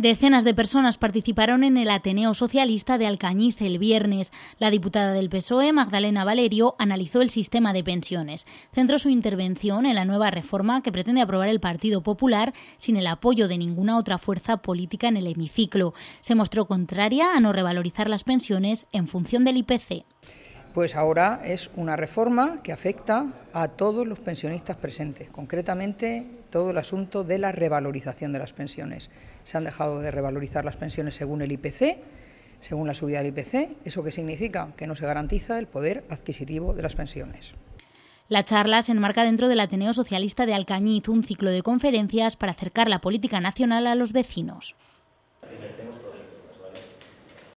Decenas de personas participaron en el Ateneo Socialista de Alcañiz el viernes. La diputada del PSOE, Magdalena Valerio, analizó el sistema de pensiones. Centró su intervención en la nueva reforma que pretende aprobar el Partido Popular sin el apoyo de ninguna otra fuerza política en el hemiciclo. Se mostró contraria a no revalorizar las pensiones en función del IPC pues ahora es una reforma que afecta a todos los pensionistas presentes, concretamente todo el asunto de la revalorización de las pensiones. Se han dejado de revalorizar las pensiones según el IPC, según la subida del IPC, eso qué significa que no se garantiza el poder adquisitivo de las pensiones. La charla se enmarca dentro del Ateneo Socialista de Alcañiz, un ciclo de conferencias para acercar la política nacional a los vecinos.